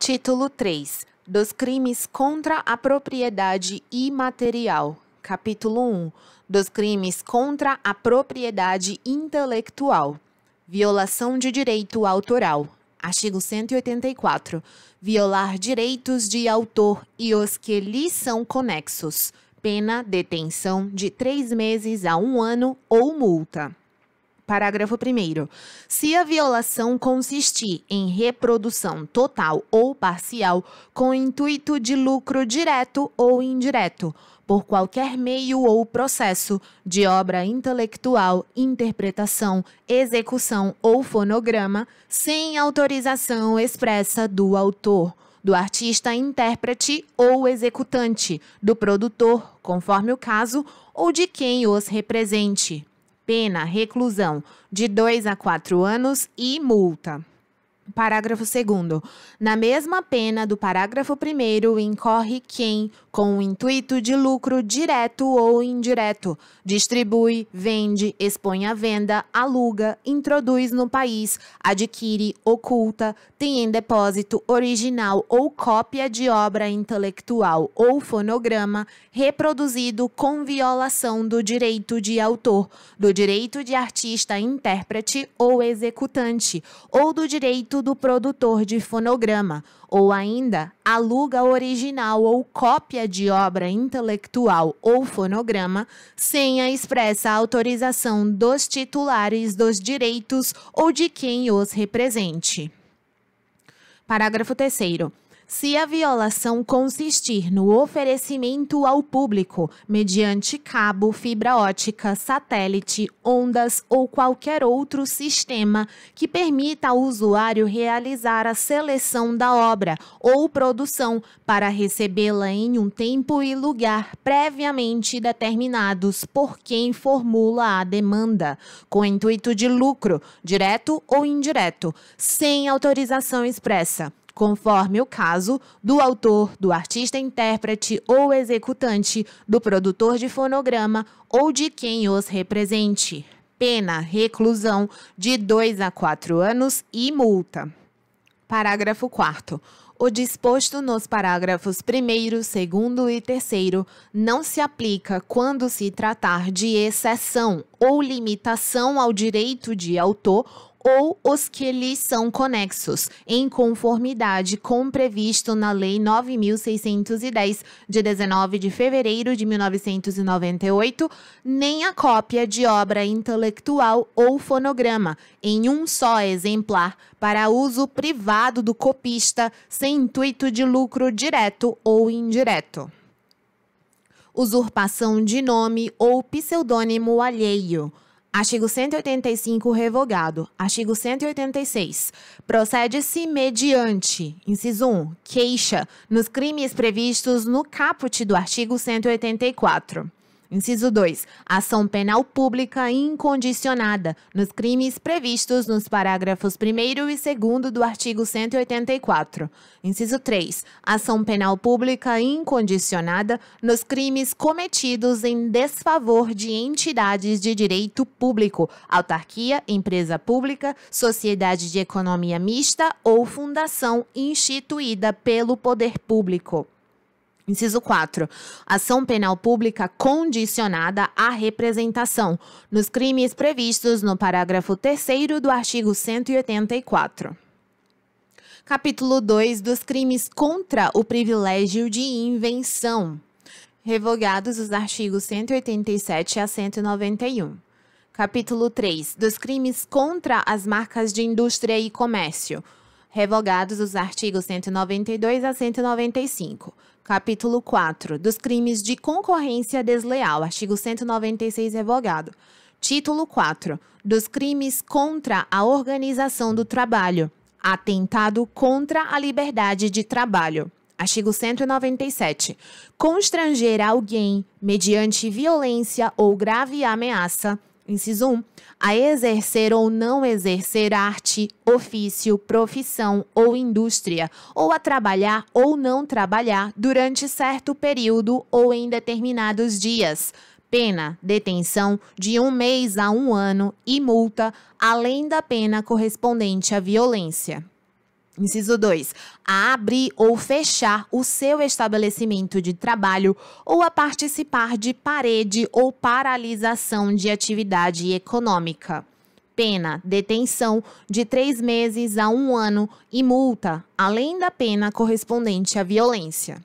Título 3 dos crimes contra a propriedade imaterial. Capítulo 1 dos crimes contra a propriedade intelectual. Violação de direito autoral. Artigo 184. Violar direitos de autor e os que lhe são conexos. Pena, detenção de três meses a um ano ou multa. Parágrafo 1. Se a violação consistir em reprodução total ou parcial com intuito de lucro direto ou indireto, por qualquer meio ou processo de obra intelectual, interpretação, execução ou fonograma, sem autorização expressa do autor do artista intérprete ou executante, do produtor, conforme o caso, ou de quem os represente pena reclusão de 2 a 4 anos e multa. Parágrafo 2. Na mesma pena do parágrafo 1, incorre quem, com o intuito de lucro direto ou indireto, distribui, vende, expõe à venda, aluga, introduz no país, adquire, oculta, tem em depósito original ou cópia de obra intelectual ou fonograma reproduzido com violação do direito de autor, do direito de artista, intérprete ou executante, ou do direito do produtor de fonograma, ou ainda aluga original ou cópia de obra intelectual ou fonograma sem a expressa autorização dos titulares dos direitos ou de quem os represente. Parágrafo 3. Se a violação consistir no oferecimento ao público, mediante cabo, fibra ótica, satélite, ondas ou qualquer outro sistema que permita ao usuário realizar a seleção da obra ou produção para recebê-la em um tempo e lugar previamente determinados por quem formula a demanda, com intuito de lucro, direto ou indireto, sem autorização expressa conforme o caso do autor, do artista intérprete ou executante, do produtor de fonograma ou de quem os represente. Pena, reclusão de 2 a 4 anos e multa. Parágrafo 4. O disposto nos parágrafos 1, 2 e 3 não se aplica quando se tratar de exceção ou limitação ao direito de autor ou os que lhes são conexos, em conformidade com previsto na Lei 9610 de 19 de fevereiro de 1998, nem a cópia de obra intelectual ou fonograma em um só exemplar para uso privado do copista sem intuito de lucro direto ou indireto usurpação de nome ou pseudônimo alheio, Artigo 185 revogado. Artigo 186. Procede-se mediante, inciso 1, queixa nos crimes previstos no caput do artigo 184. Inciso 2. Ação penal pública incondicionada nos crimes previstos nos parágrafos 1 e 2 do artigo 184. Inciso 3. Ação penal pública incondicionada nos crimes cometidos em desfavor de entidades de direito público, autarquia, empresa pública, sociedade de economia mista ou fundação instituída pelo poder público. Inciso 4. Ação penal pública condicionada à representação nos crimes previstos no parágrafo 3 do artigo 184. Capítulo 2 dos crimes contra o privilégio de invenção. Revogados os artigos 187 a 191. Capítulo 3 dos crimes contra as marcas de indústria e comércio revogados os artigos 192 a 195. Capítulo 4 dos crimes de concorrência desleal, artigo 196 revogado. Título 4 dos crimes contra a organização do trabalho, atentado contra a liberdade de trabalho. Artigo 197. Constranger alguém, mediante violência ou grave ameaça, Inciso 1. A exercer ou não exercer arte, ofício, profissão ou indústria, ou a trabalhar ou não trabalhar durante certo período ou em determinados dias. Pena, detenção de um mês a um ano e multa, além da pena correspondente à violência. Inciso 2. Abrir ou fechar o seu estabelecimento de trabalho ou a participar de parede ou paralisação de atividade econômica. Pena: detenção de três meses a um ano e multa, além da pena correspondente à violência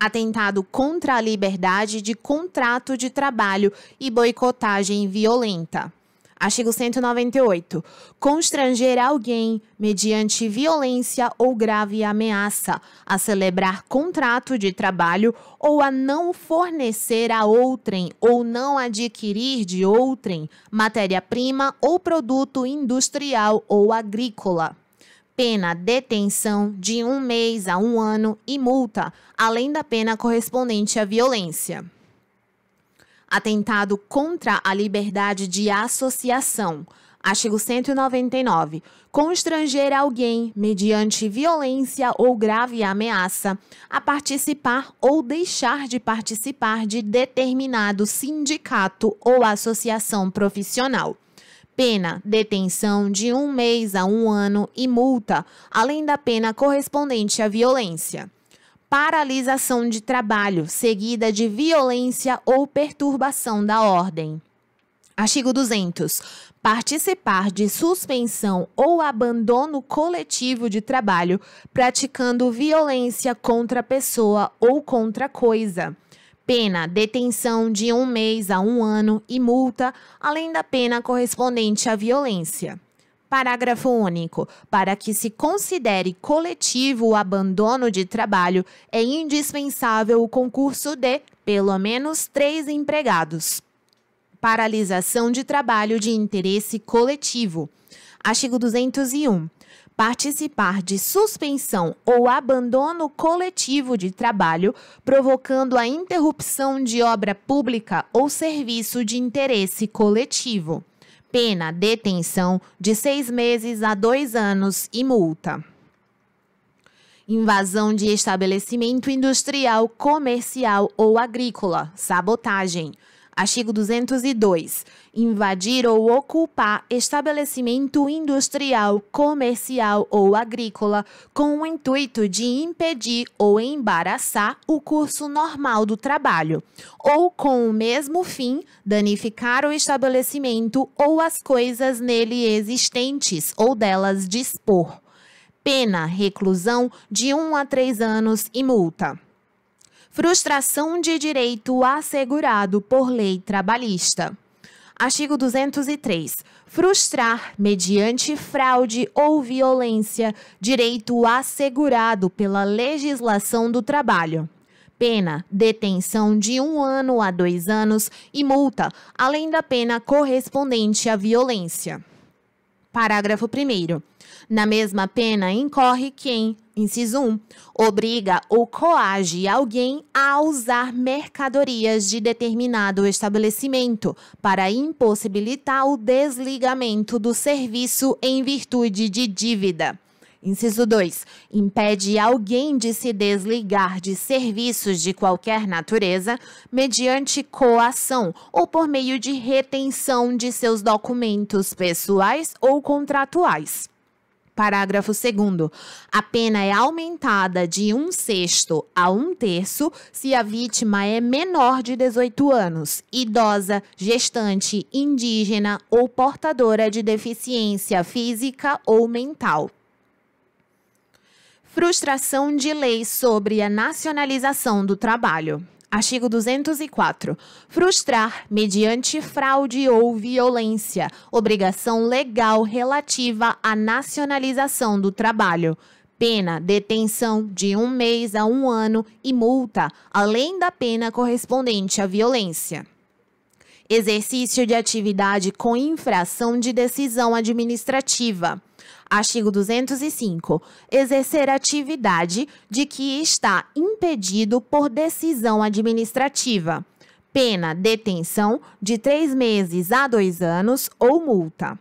atentado contra a liberdade de contrato de trabalho e boicotagem violenta. Artigo 198. Constranger alguém, mediante violência ou grave ameaça, a celebrar contrato de trabalho ou a não fornecer a outrem ou não adquirir de outrem matéria-prima ou produto industrial ou agrícola pena detenção de um mês a um ano e multa, além da pena correspondente à violência atentado contra a liberdade de associação. Artigo 199. Constranger alguém, mediante violência ou grave ameaça, a participar ou deixar de participar de determinado sindicato ou associação profissional. Pena: detenção de um mês a um ano e multa, além da pena correspondente à violência paralisação de trabalho, seguida de violência ou perturbação da ordem. Artigo 200. Participar de suspensão ou abandono coletivo de trabalho praticando violência contra pessoa ou contra coisa. Pena: detenção de um mês a um ano e multa, além da pena correspondente à violência. Parágrafo único. Para que se considere coletivo o abandono de trabalho, é indispensável o concurso de, pelo menos, três empregados. Paralisação de trabalho de interesse coletivo. Artigo 201 participar de suspensão ou abandono coletivo de trabalho, provocando a interrupção de obra pública ou serviço de interesse coletivo pena detenção de seis meses a dois anos e multa. Invasão de estabelecimento industrial, comercial ou agrícola, sabotagem Artigo 202. Invadir ou ocupar estabelecimento industrial, comercial ou agrícola com o intuito de impedir ou embaraçar o curso normal do trabalho, ou com o mesmo fim danificar o estabelecimento ou as coisas nele existentes ou delas dispor. Pena: reclusão de 1 um a 3 anos e multa. Frustração de direito assegurado por lei trabalhista. Artigo 203. Frustrar, mediante fraude ou violência, direito assegurado pela legislação do trabalho. Pena: detenção de um ano a dois anos e multa, além da pena correspondente à violência. Parágrafo 1. Na mesma pena incorre quem, inciso 1, obriga ou coage alguém a usar mercadorias de determinado estabelecimento para impossibilitar o desligamento do serviço em virtude de dívida. Inciso 2. Impede alguém de se desligar de serviços de qualquer natureza mediante coação ou por meio de retenção de seus documentos pessoais ou contratuais. Parágrafo 2. A pena é aumentada de um sexto a um terço se a vítima é menor de 18 anos, idosa, gestante, indígena ou portadora de deficiência física ou mental. Frustração de lei sobre a nacionalização do trabalho. Artigo 204. Frustrar, mediante fraude ou violência, obrigação legal relativa à nacionalização do trabalho. Pena, detenção de um mês a um ano e multa, além da pena correspondente à violência exercício de atividade com infração de decisão administrativa, Artigo 205. Exercer atividade de que está impedido por decisão administrativa. Pena detenção de três meses a dois anos ou multa.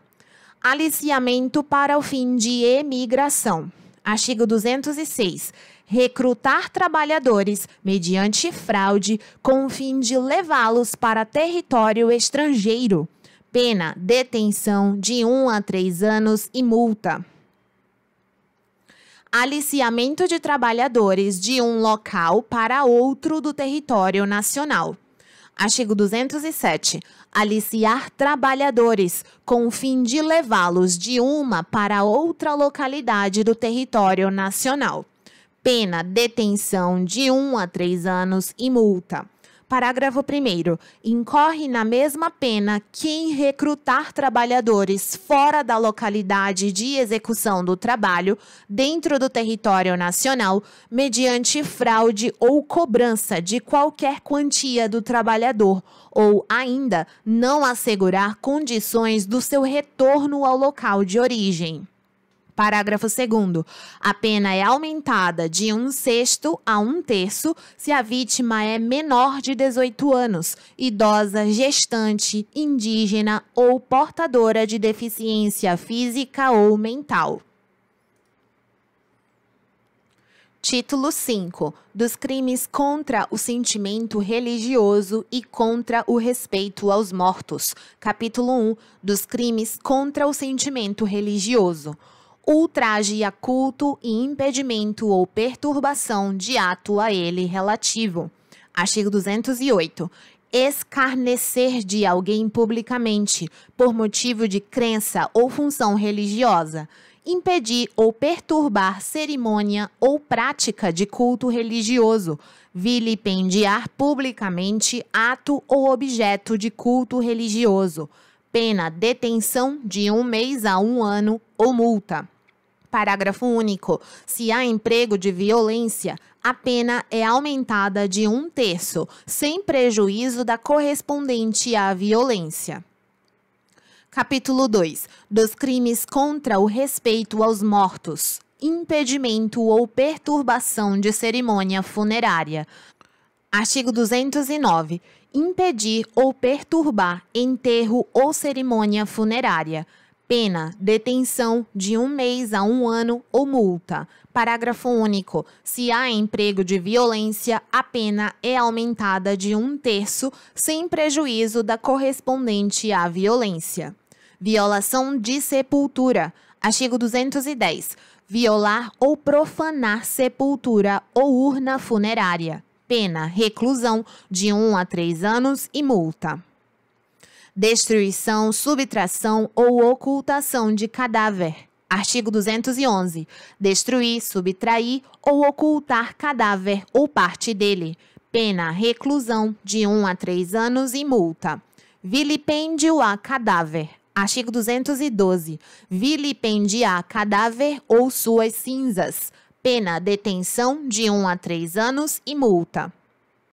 Aliciamento para o fim de emigração. Artigo 206 recrutar trabalhadores mediante fraude com o fim de levá-los para território estrangeiro pena detenção de 1 um a 3 anos e multa. Aliciamento de trabalhadores de um local para outro do território nacional. Artigo 207. Aliciar trabalhadores com o fim de levá-los de uma para outra localidade do território nacional. Pena: detenção de 1 um a 3 anos e multa. Parágrafo 1. Incorre na mesma pena quem recrutar trabalhadores fora da localidade de execução do trabalho, dentro do território nacional, mediante fraude ou cobrança de qualquer quantia do trabalhador, ou ainda não assegurar condições do seu retorno ao local de origem. Parágrafo 2. A pena é aumentada de um sexto a um terço se a vítima é menor de 18 anos, idosa, gestante, indígena ou portadora de deficiência física ou mental. Título 5 Dos crimes contra o sentimento religioso e contra o respeito aos mortos. Capítulo 1 um, Dos crimes contra o sentimento religioso ultraje a culto e impedimento ou perturbação de ato a ele relativo. Artigo 208 escarnecer de alguém publicamente por motivo de crença ou função religiosa, impedir ou perturbar cerimônia ou prática de culto religioso, vilipendiar publicamente ato ou objeto de culto religioso, pena detenção de um mês a um ano ou multa. Parágrafo único. Se há emprego de violência, a pena é aumentada de um terço, sem prejuízo da correspondente à violência. Capítulo 2. Dos crimes contra o respeito aos mortos, impedimento ou perturbação de cerimônia funerária. Artigo 209. Impedir ou perturbar enterro ou cerimônia funerária. Pena: detenção de um mês a um ano ou multa. Parágrafo único. Se há emprego de violência, a pena é aumentada de um terço, sem prejuízo da correspondente à violência. Violação de sepultura. Artigo 210. Violar ou profanar sepultura ou urna funerária. Pena: reclusão de 1 um a 3 anos e multa destruição, subtração ou ocultação de cadáver. Artigo 211. Destruir, subtrair ou ocultar cadáver ou parte dele. Pena: reclusão de 1 um a 3 anos e multa. Vilipêndio a cadáver. Artigo 212. Vilipendiar cadáver ou suas cinzas. Pena: detenção de 1 um a 3 anos e multa.